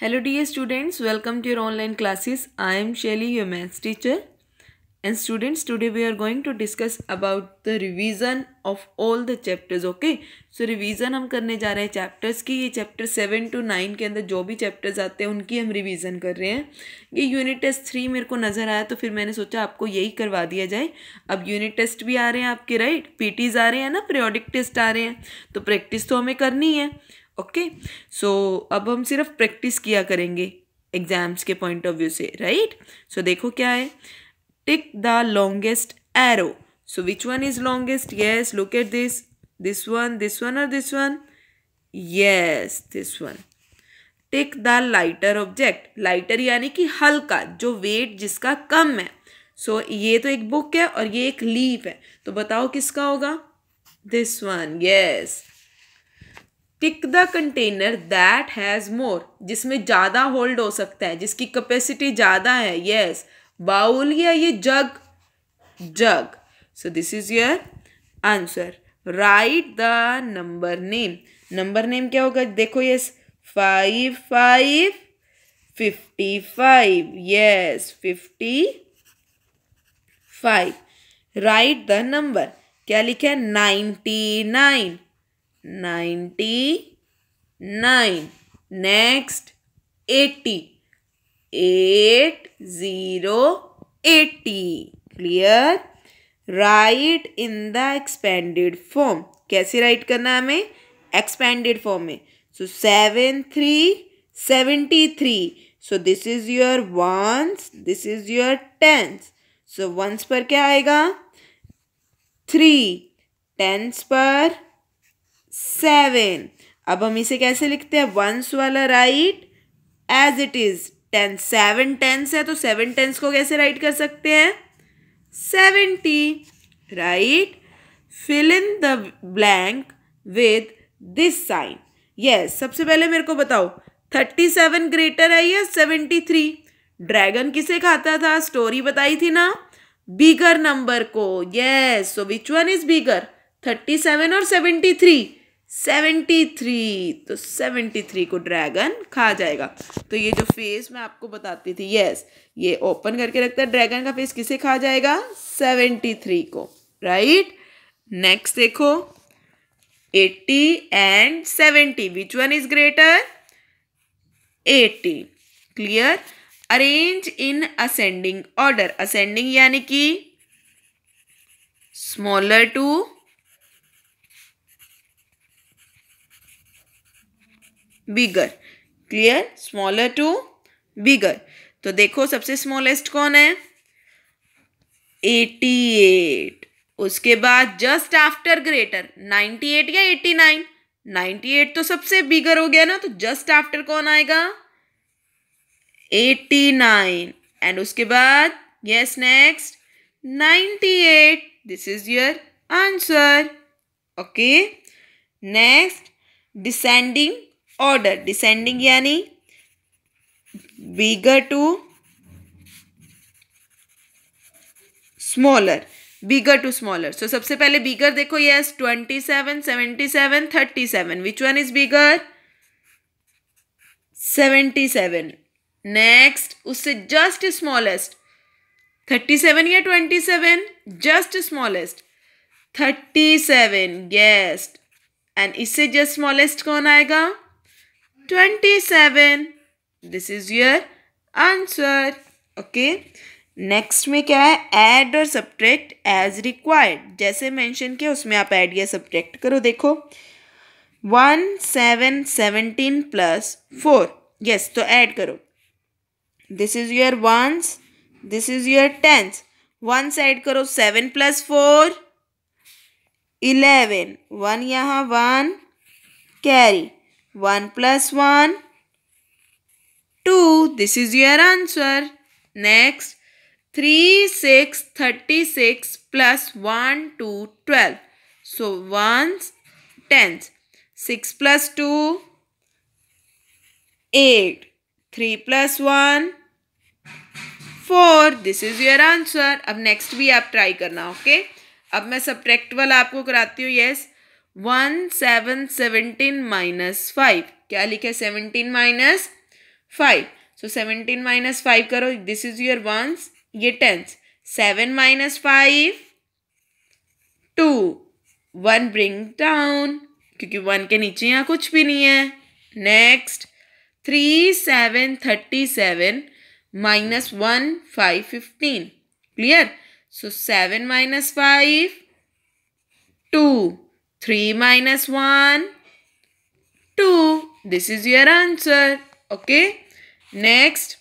Hello the dear students welcome to your online classes I am Shelly your maths teacher and students today we are going to discuss about the revision of all the chapters okay so revision हम करने जा रहे हैं chapters की ये chapter seven to nine के अंदर जो भी चैप्टर्स आते हैं उनकी हम रिवीजन कर रहे हैं ये यूनिट टेस्ट थ्री मेरे को नजर आया तो फिर मैंने सोचा आपको यही करवा दिया जाए अब यूनिट टेस्ट भी आ रहे हैं आपके राइट पी टीज आ रहे हैं ना पीरियोडिक टेस्ट आ रहे हैं तो प्रैक्टिस तो हमें करनी है ओके सो अब हम सिर्फ प्रैक्टिस किया करेंगे एग्जाम्स के पॉइंट ऑफ व्यू से राइट सो so, देखो क्या है tick the longest arrow so which one is longest yes look at this this one this one और this one yes this one tick the lighter object lighter यानी कि हल्का जो wait जिसका कम है सो so, ये तो एक बुक है और ये एक लीफ है तो बताओ किसका होगा this one yes tick the container that has more जिसमें ज़्यादा होल्ड हो सकता है जिसकी कैपेसिटी ज़्यादा है यस बाउल या ये jug jug so this is your answer right the number name number name क्या होगा देखो yes five five fifty five yes fifty five right the number क्या लिखे ninety nine ninety nine next eighty eight zero eighty clear write in the expanded form कैसे write करना है हमें expanded form में so seven three seventy three so this is your ones this is your tense so ones पर क्या आएगा three tense पर seven अब हम इसे कैसे लिखते हैं वंस वाला write as it is ten seven tens है तो सेवन टेंस को कैसे राइट कर सकते हैं seventy right fill in the blank with this sign yes सबसे पहले मेरे को बताओ थर्टी सेवन ग्रेटर है या सेवेंटी थ्री ड्रैगन किसे खाता था स्टोरी बताई थी ना बीगर नंबर को yes so which one is bigger thirty seven और सेवेंटी थ्री सेवेंटी थ्री तो सेवेंटी थ्री को ड्रैगन खा जाएगा तो ये जो फेस मैं आपको बताती थी यस ये ओपन करके रखता है ड्रैगन का फेस किसे खा जाएगा सेवेंटी थ्री को राइट नेक्स्ट देखो eighty and seventy which one is greater eighty clear arrange in ascending order ascending यानी कि smaller to bigger clear smaller to bigger तो देखो सबसे स्मॉलेस्ट कौन है एटी एट उसके बाद just after greater ninety eight या एट्टी नाइन नाइन्टी एट तो सबसे बिगर हो गया ना तो जस्ट आफ्टर कौन आएगा एट्टी नाइन एंड उसके बाद yes next ninety eight this is your answer okay next descending order descending यानी bigger to smaller bigger to smaller so सबसे पहले बिगर देखो yes twenty seven seventy seven thirty seven which one is bigger seventy seven next उससे just smallest thirty seven या twenty seven just smallest thirty seven guest and इससे just smallest कौन आएगा 27 this is your answer okay next में क्या है add और subtract as required जैसे मेंशन किया उसमें आप ऐड या सब्ट्रैक्ट करो देखो one seven seventeen plus four yes तो ऐड करो this is your ones this is your tens ones add करो seven plus four eleven one यहाँ one carry one plus one two this is your answer next three six thirty six plus one two twelve so one ten six plus two eight three plus one four this is your answer अब next भी आप try करना okay okay? अब मैं सब वाला आपको कराती हूँ yes one seven seventeen minus five क्या लिखे seventeen minus five so seventeen minus five करो दिस इज योर वंस ये tens seven minus five two one bring down क्योंकि वन के नीचे यहाँ कुछ भी नहीं है next three seven thirty seven minus one five fifteen clear so seven minus five two 3 minus 1, 2. This is your answer. Okay. Next,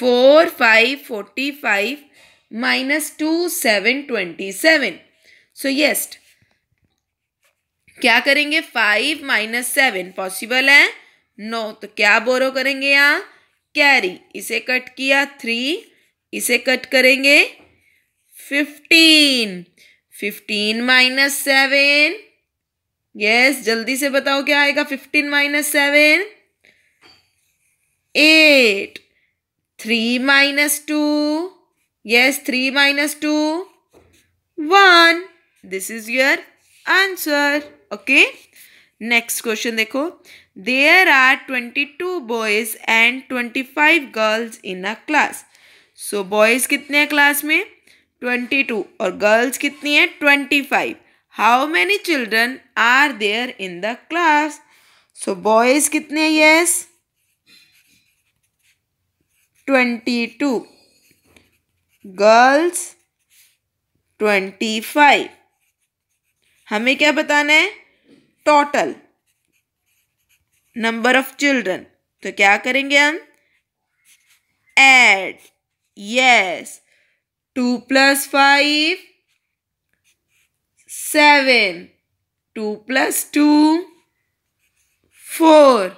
4, 5, 45 minus 2, 7, 27. So, yes. क्या करेंगे फाइव माइनस सेवन पॉसिबल है नो no. तो क्या बोरो करेंगे यहाँ carry इसे cut किया three इसे कट करेंगे fifteen fifteen minus seven yes जल्दी से बताओ क्या आएगा fifteen minus seven eight three minus two yes three minus two one this is your answer okay next question देखो there are twenty two boys and twenty five girls in a class so boys कितने हैं class में twenty two और girls कितनी है twenty five how many children are there in the class so boys कितने yes twenty two girls twenty five हमें क्या बताना है टोटल नंबर ऑफ चिल्ड्रन तो क्या करेंगे हम add yes yes. Two plus five seven two plus two four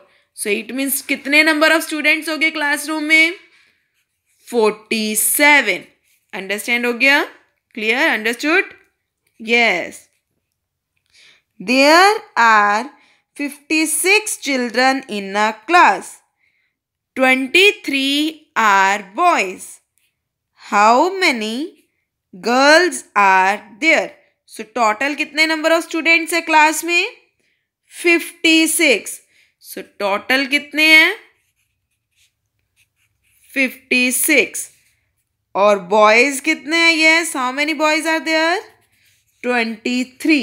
so it means कितने नंबर ऑफ स्टूडेंट्स हो गए क्लासरूम में फोर्टी सेवन अंडरस्टैंड हो गया clear understood yes there are fifty six children in a class twenty three are boys how many girls are there so total कितने number of students है class में fifty six so total कितने हैं fifty six और boys कितने हैं ये how many boys are there twenty three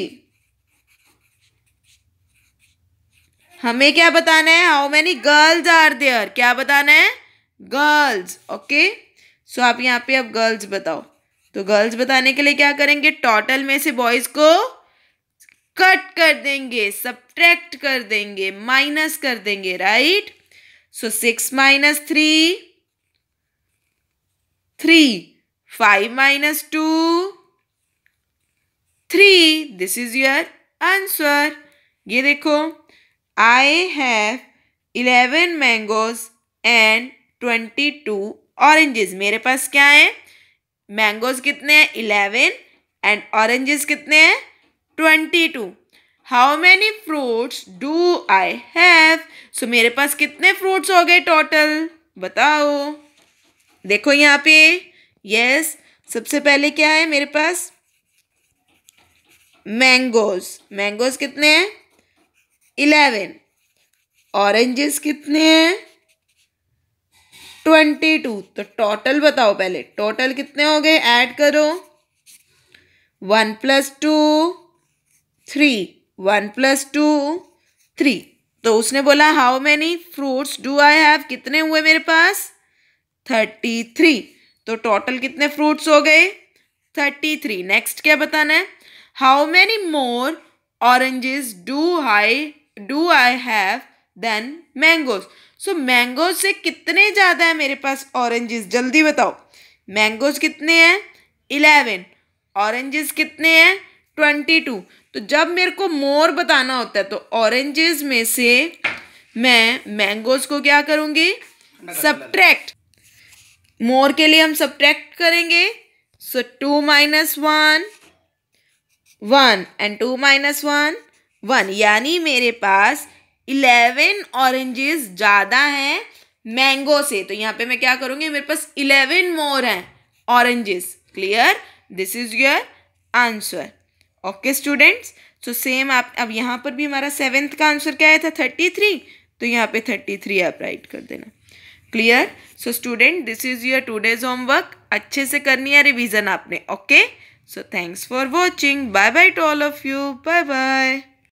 हमें क्या बताना है how many girls are there क्या बताना है गर्ल्स ओके okay? सो आप यहाँ पे अब गर्ल्स बताओ तो गर्ल्स बताने के लिए क्या करेंगे टोटल में से बॉयज़ को कट कर देंगे सब्ट्रैक्ट कर देंगे माइनस कर देंगे right so six minus three three five minus two three this is your answer ये देखो I have eleven mangoes and twenty two oranges मेरे पास क्या है मैंगोज कितने हैं इलेवन एंड ऑरेंजेस कितने हैं twenty two how many fruits do I have so मेरे पास कितने फ्रूट्स हो गए टोटल बताओ देखो यहाँ पे यस सबसे पहले क्या है मेरे पास मैंगोज मैंगोज कितने हैं इलेवन ऑरेंजेस कितने हैं ट्वेंटी टू तो टोटल बताओ पहले टोटल कितने हो गए ऐड करो one plus two three one plus two three तो उसने बोला how many fruits do I have कितने हुए मेरे पास थर्टी थ्री तो टोटल कितने फ्रूट्स हो गए थर्टी थ्री नेक्स्ट क्या बताना है how many more oranges do I do I have than mangoes so mangoes से कितने ज़्यादा है मेरे पास ऑरेंजेस जल्दी बताओ मैंगोज कितने हैं इलेवन ऑरेंजेस कितने हैं ट्वेंटी टू तो जब मेरे को मोर बताना होता है तो ऑरेंजेस में से मैं मैंगोज को क्या करूँगी सब्ट्रैक्ट मोर के लिए हम सब्ट्रैक्ट करेंगे so two minus one one and two minus one one यानी मेरे पास इलेवन ऑरेंजेस ज़्यादा हैं मैंगो से तो यहाँ पे मैं क्या करूँगी मेरे पास इलेवन मोर हैं oranges clear this is your answer okay students so same आप अब यहाँ पर भी हमारा सेवेंथ का आंसर क्या आया था थर्टी थ्री तो यहाँ पे थर्टी थ्री आप राइट कर देना clear so student this is your today's homework अच्छे से करनी है रिविजन आपने okay so thanks for watching bye bye to all of you bye bye